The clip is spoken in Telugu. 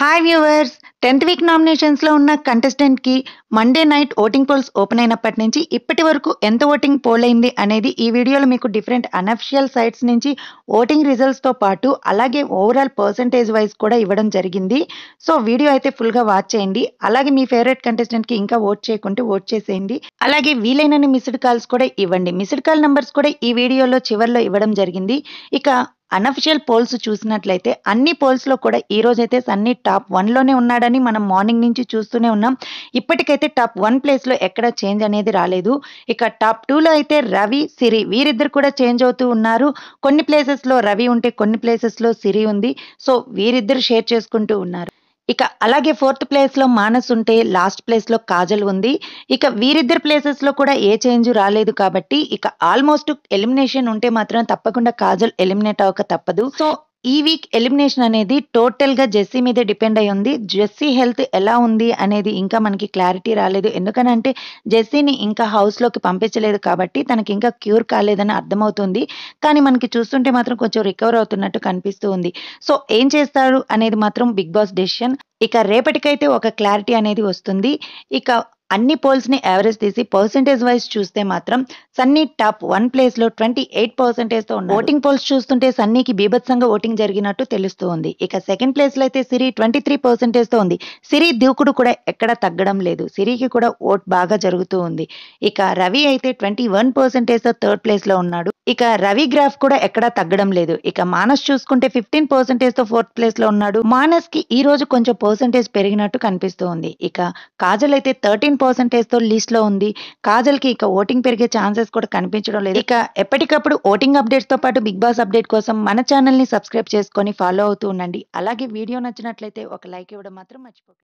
హాయ్ వ్యూవర్స్ టెన్త్ వీక్ నామినేషన్స్లో ఉన్న కంటెస్టెంట్కి Monday night voting polls open అయినప్పటి నుంచి ఇప్పటి వరకు ఎంత ఓటింగ్ పోల్ అయింది అనేది ఈ వీడియోలో మీకు డిఫరెంట్ అనఫిషియల్ సైట్స్ నుంచి ఓటింగ్ రిజల్ట్స్తో పాటు అలాగే ఓవరాల్ పర్సంటేజ్ వైజ్ కూడా ఇవ్వడం జరిగింది సో వీడియో అయితే ఫుల్గా వాచ్ చేయండి అలాగే మీ ఫేవరెట్ కంటెస్టెంట్కి ఇంకా ఓట్ చేయకుంటే ఓట్ చేసేయండి అలాగే వీలైనన్ని మిస్డ్ కాల్స్ కూడా ఇవ్వండి మిస్డ్ కాల్ నెంబర్స్ కూడా ఈ వీడియోలో చివరిలో ఇవ్వడం జరిగింది ఇక అన్అఫిషియల్ పోల్స్ చూసినట్లయితే అన్ని పోల్స్లో కూడా ఈ రోజైతే సన్నీ టాప్ వన్లోనే ఉన్నాడని మనం మార్నింగ్ నుంచి చూస్తూనే ఉన్నాం ఇప్పటికైతే టాప్ వన్ ప్లేస్లో ఎక్కడ చేంజ్ అనేది రాలేదు ఇక టాప్ టూలో అయితే రవి సిరి వీరిద్దరు కూడా చేంజ్ అవుతూ ఉన్నారు కొన్ని ప్లేసెస్లో రవి ఉంటే కొన్ని ప్లేసెస్లో సిరి ఉంది సో వీరిద్దరు షేర్ చేసుకుంటూ ఉన్నారు ఇక అలాగే ఫోర్త్ ప్లేస్ లో మానస్ ఉంటే లాస్ట్ ప్లేస్ లో కాజల్ ఉంది ఇక వీరిద్దరు లో కూడా ఏ చేంజ్ రాలేదు కాబట్టి ఇక ఆల్మోస్ట్ ఎలిమినేషన్ ఉంటే మాత్రం తప్పకుండా కాజల్ ఎలిమినేట్ అవ్వక తప్పదు సో ఈ వీక్ ఎలిమినేషన్ అనేది టోటల్గా జెస్సీ మీదే డిపెండ్ అయి ఉంది జెస్సీ హెల్త్ ఎలా ఉంది అనేది ఇంకా మనకి క్లారిటీ రాలేదు ఎందుకనంటే జెస్సీని ఇంకా హౌస్లోకి పంపించలేదు కాబట్టి తనకి ఇంకా క్యూర్ కాలేదని అర్థమవుతుంది కానీ మనకి చూస్తుంటే మాత్రం కొంచెం రికవర్ అవుతున్నట్టు కనిపిస్తూ ఉంది సో ఏం చేస్తారు అనేది మాత్రం బిగ్ బాస్ డెసిషన్ ఇక రేపటికైతే ఒక క్లారిటీ అనేది వస్తుంది ఇక అన్ని పోల్స్ని యావరేజ్ తీసి పర్సంటేజ్ వైజ్ చూస్తే మాత్రం సన్నీ టాప్ వన్ ప్లేస్లో ట్వంటీ ఎయిట్ పర్సెంటేజ్తో ఓటింగ్ పోల్స్ చూస్తుంటే సన్నీకి బీభత్సంగా ఓటింగ్ జరిగినట్టు తెలుస్తుంది ఇక సెకండ్ ప్లేస్లో అయితే సిరి ట్వంటీ త్రీ పర్సెంటేజ్తో ఉంది సిరి దూకుడు కూడా ఎక్కడ తగ్గడం లేదు సిరికి కూడా ఓట్ బాగా జరుగుతూ ఉంది ఇక రవి అయితే ట్వంటీ వన్ పర్సెంటేజ్తో థర్డ్ ప్లేస్లో ఉన్నాడు ఇక రవి గ్రాఫ్ కూడా ఎక్కడా తగ్గడం లేదు ఇక మానస్ చూసుకుంటే ఫిఫ్టీన్ పర్సెంటేజ్ తో ఫోర్త్ ప్లేస్ లో ఉన్నాడు మానస్ కి ఈ రోజు కొంచెం పర్సెంటేజ్ పెరిగినట్టు కనిపిస్తూ ఉంది ఇక కాజల్ అయితే థర్టీన్ పర్సెంటేజ్ తో లిస్ట్ లో ఉంది కాజల్ కి ఇక ఓటింగ్ పెరిగే ఛాన్సెస్ కూడా కనిపించడం లేదు ఇక ఎప్పటికప్పుడు ఓటింగ్ అప్డేట్స్ తో పాటు బిగ్ బాస్ అప్డేట్ కోసం మన ఛానల్ ని సబ్స్క్రైబ్ చేసుకొని ఫాలో అవుతూ ఉండండి అలాగే వీడియో నచ్చినట్లయితే ఒక లైక్ ఇవ్వడం మాత్రం మర్చిపోకండి